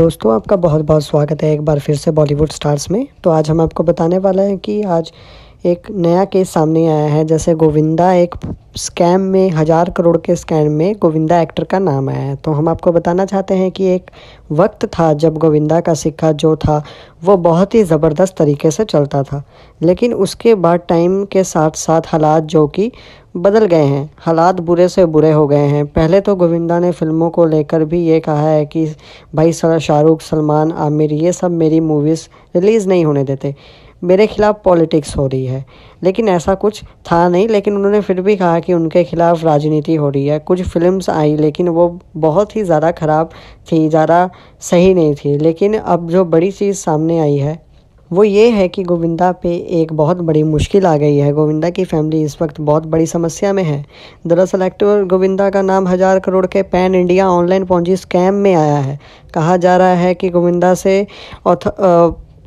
दोस्तों आपका बहुत बहुत स्वागत है एक बार फिर से बॉलीवुड स्टार्स में तो आज हम आपको बताने वाला है कि आज एक नया केस सामने आया है जैसे गोविंदा एक स्कैम में हज़ार करोड़ के स्कैम में गोविंदा एक्टर का नाम आया है तो हम आपको बताना चाहते हैं कि एक वक्त था जब गोविंदा का सिक्का जो था वो बहुत ही ज़बरदस्त तरीके से चलता था लेकिन उसके बाद टाइम के साथ साथ हालात जो कि बदल गए हैं हालात बुरे से बुरे हो गए हैं पहले तो गोविंदा ने फिल्मों को लेकर भी ये कहा है कि भाई शाहरुख सलमान आमिर ये सब मेरी मूवीज़ रिलीज़ नहीं होने देते मेरे खिलाफ़ पॉलिटिक्स हो रही है लेकिन ऐसा कुछ था नहीं लेकिन उन्होंने फिर भी कहा कि उनके खिलाफ राजनीति हो रही है कुछ फिल्म्स आई लेकिन वो बहुत ही ज़्यादा ख़राब थी ज़्यादा सही नहीं थी लेकिन अब जो बड़ी चीज़ सामने आई है वो ये है कि गोविंदा पे एक बहुत बड़ी मुश्किल आ गई है गोविंदा की फैमिली इस वक्त बहुत बड़ी समस्या में है दरअसल एक्टर गोविंदा का नाम हज़ार करोड़ के पैन इंडिया ऑनलाइन पहुंची स्कैम में आया है कहा जा रहा है कि गोविंदा से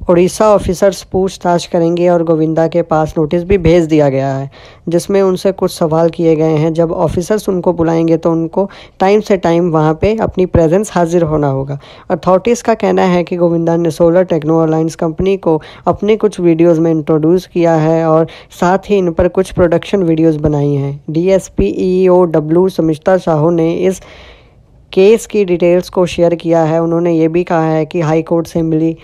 उड़ीसा ऑफिसर्स पूछताछ करेंगे और गोविंदा के पास नोटिस भी भेज दिया गया है जिसमें उनसे कुछ सवाल किए गए हैं जब ऑफिसर्स उनको बुलाएंगे तो उनको टाइम से टाइम वहाँ पे अपनी प्रेजेंस हाजिर होना होगा अथॉरिटीज़ का कहना है कि गोविंदा ने सोलर टेक्नो अलाइंस कंपनी को अपने कुछ वीडियोज़ में इंट्रोड्यूस किया है और साथ ही इन पर कुछ प्रोडक्शन वीडियोज़ बनाई हैं D S P E W Sahu ने इस केस की डिटेल्स को शेयर किया है उन्होंने ये भी कहा है कि हाई कोर्ट से मिली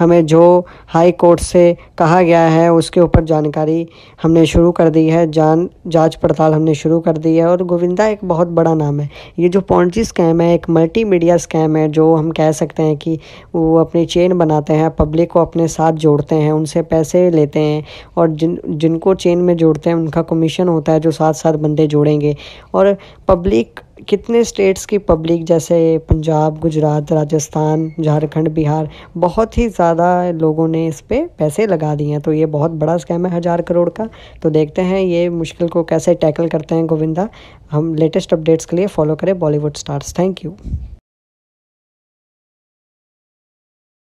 हमें जो हाई कोर्ट से कहा गया है उसके ऊपर जानकारी हमने शुरू कर दी है जान जांच पड़ताल हमने शुरू कर दी है और गोविंदा एक बहुत बड़ा नाम है ये जो पॉन्ची स्कैम है एक मल्टी मीडिया स्कैम है जो हम कह सकते हैं कि वो अपनी चेन बनाते हैं पब्लिक को अपने साथ जोड़ते हैं उनसे पैसे लेते हैं और जिन जिनको चेन में जोड़ते हैं उनका कमीशन होता है जो सात सात बंदे जोड़ेंगे और पब्लिक कितने स्टेट्स की पब्लिक जैसे पंजाब गुजरात राजस्थान झारखंड बिहार बहुत ही ज़्यादा लोगों ने इस पर पैसे लगा दिए हैं तो ये बहुत बड़ा स्कैम है हज़ार करोड़ का तो देखते हैं ये मुश्किल को कैसे टैकल करते हैं गोविंदा हम लेटेस्ट अपडेट्स के लिए फॉलो करें बॉलीवुड स्टार्स थैंक यू